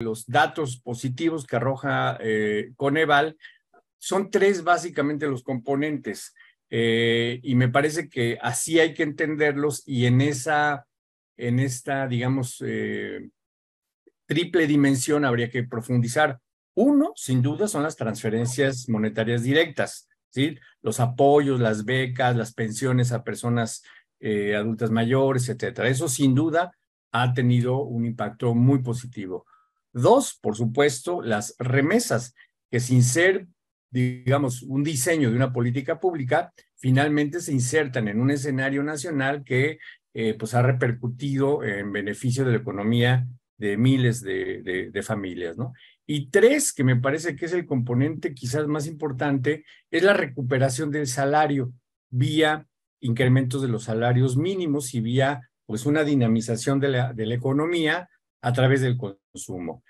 los datos positivos que arroja eh, Coneval, son tres básicamente los componentes. Eh, y me parece que así hay que entenderlos y en esa, en esta, digamos, eh, triple dimensión habría que profundizar. Uno, sin duda, son las transferencias monetarias directas, ¿sí? Los apoyos, las becas, las pensiones a personas adultas mayores, etcétera. Eso, sin duda, ha tenido un impacto muy positivo. Dos, por supuesto, las remesas, que sin ser, digamos, un diseño de una política pública, finalmente se insertan en un escenario nacional que eh, pues ha repercutido en beneficio de la economía de miles de, familias, ¿no? Y tres, que me parece que es el componente quizás más importante, es la recuperación del salario vía incrementos de los salarios mínimos y vía pues una dinamización de la, de la economía a través del consumo